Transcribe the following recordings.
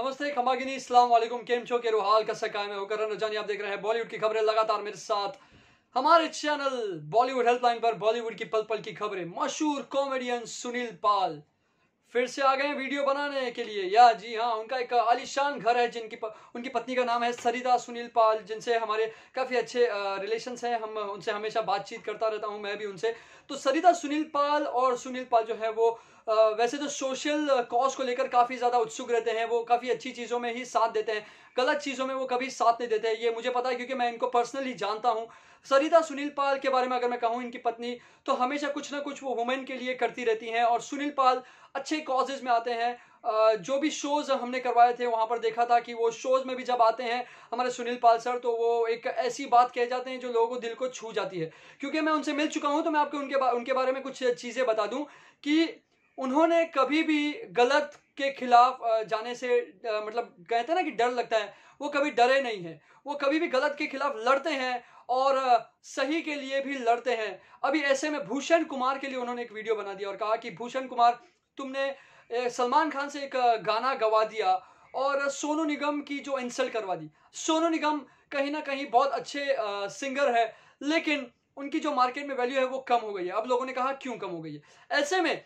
नमस्ते खमागिनी इस्लाम वालेकुम केम चो के रूहाल का सकाय में होकर रनजानी आप देख रहे हैं बॉलीवुड की खबरें लगातार मेरे साथ हमारे चैनल बॉलीवुड हेल्पलाइन पर बॉलीवुड की पल पल की खबरें मशहूर कॉमेडियन सुनील पाल फिर से आ गए वीडियो बनाने के लिए या जी हाँ उनका एक आलिशान घर है जिनकी प, उनकी पत्नी का नाम है सरिता सुनील पाल जिनसे हमारे काफ़ी अच्छे रिलेशंस हैं हम उनसे हमेशा बातचीत करता रहता हूँ मैं भी उनसे तो सरिता सुनील पाल और सुनील पाल जो है वो आ, वैसे तो सोशल कॉज को लेकर काफ़ी ज़्यादा उत्सुक रहते हैं वो काफ़ी अच्छी चीज़ों में ही साथ देते हैं गलत चीज़ों में वो कभी साथ नहीं देते ये मुझे पता है क्योंकि मैं इनको पर्सनली जानता हूँ सरिता सुनील पाल के बारे में अगर मैं कहूँ इनकी पत्नी तो हमेशा कुछ ना कुछ वो वुमेन के लिए करती रहती हैं और सुनील पाल अच्छे कॉजेज में आते हैं जो भी शोज़ हमने करवाए थे वहाँ पर देखा था कि वो शोज़ में भी जब आते हैं हमारे सुनील पाल सर तो वो एक ऐसी बात कह जाते हैं जो लोगों को दिल को छू जाती है क्योंकि मैं उनसे मिल चुका हूँ तो मैं आपको उनके बा, उनके बारे में कुछ चीज़ें बता दूँ कि उन्होंने कभी भी गलत के खिलाफ जाने से मतलब कहते हैं ना कि डर लगता है वो कभी डरे नहीं है वो कभी भी गलत के खिलाफ लड़ते हैं और सही के लिए भी लड़ते हैं अभी ऐसे में भूषण कुमार के लिए उन्होंने एक वीडियो बना दिया और कहा कि भूषण कुमार तुमने सलमान खान से एक गाना गवा दिया और सोनू निगम की जो इंसल्ट करवा दी सोनू निगम कहीं ना कहीं बहुत अच्छे सिंगर है लेकिन उनकी जो मार्केट में वैल्यू है वो कम हो गई है अब लोगों ने कहा क्यों कम हो गई है ऐसे में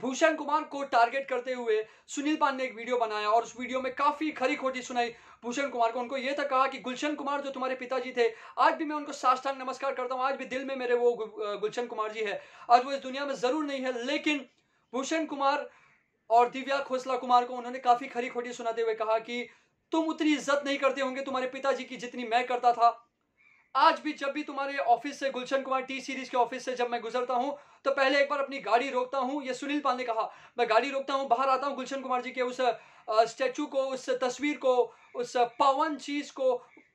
भूषण कुमार को टारगेट करते हुए सुनील पान ने एक वीडियो बनाया और उस वीडियो में काफी खरी खोटी सुनाई भूषण कुमार को उनको यह था कहा कि गुलशन कुमार जो तुम्हारे पिताजी थे आज भी मैं उनको साष्टांग नमस्कार करता हूँ आज भी दिल में मेरे वो गुलशन कुमार जी है आज वो इस दुनिया में जरूर नहीं है लेकिन भूषण कुमार और दिव्या खोसला कुमार को उन्होंने काफी खरी खोटी सुनाते हुए कहा कि तुम उतनी इज्जत नहीं करते होंगे तुम्हारे पिताजी की जितनी मैं करता था आज भी जब भी तुम्हारे ऑफिस से गुलशन कुमार टी सीरीज के ऑफिस से जब मैं गुजरता हूं तो पहले एक बार अपनी गाड़ी रोकता हूँ ये सुनील पांडे कहा मैं गाड़ी रोकता हूँ बाहर आता हूँ गुलशन कुमार जी के उस स्टैचू को उस तस्वीर को उस पावन चीज को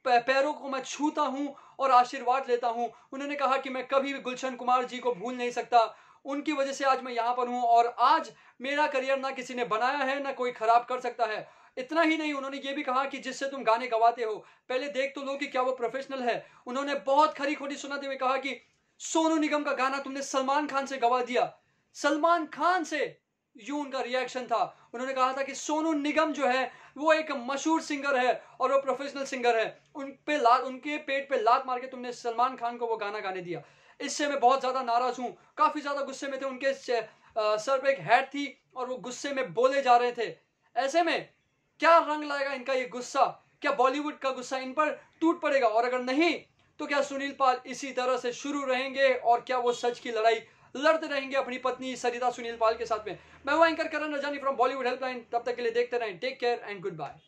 पैरों को मैं छूता हूँ और आशीर्वाद लेता हूँ उन्होंने कहा कि मैं कभी भी गुलशन कुमार जी को भूल नहीं सकता उनकी वजह से आज मैं यहाँ पर हूँ और आज मेरा करियर ना किसी ने बनाया है ना कोई खराब कर सकता है इतना ही नहीं उन्होंने ये भी कहा कि जिससे तुम गाने गवाते हो पहले देख तो लो कि क्या वो प्रोफेशनल है उन्होंने बहुत खरी खोटी सुनाते हुए कहा कि सोनू निगम का गाना तुमने सलमान खान से गवा दिया सलमान खान से यू उनका रिएक्शन था उन्होंने कहा था कि सोनू निगम जो है वो एक मशहूर सिंगर है और वो प्रोफेशनल सिंगर है उन पे लात उनके पेट पे लात मार के तुमने सलमान खान को वो गाना गाने दिया इससे मैं बहुत ज़्यादा नाराज़ हूँ काफ़ी ज़्यादा गुस्से में थे उनके सर पे एक हैड थी और वो गुस्से में बोले जा रहे थे ऐसे में क्या रंग लाएगा इनका ये गुस्सा क्या बॉलीवुड का गुस्सा इन पर टूट पड़ेगा और अगर नहीं तो क्या सुनील पाल इसी तरह से शुरू रहेंगे और क्या वो सच की लड़ाई लड़ते रहेंगे अपनी पत्नी सरिता सुनील पाल के साथ में मैं वो anchor Karan Rajani from Bollywood helpline तब तक के लिए देखते रहें take care and good bye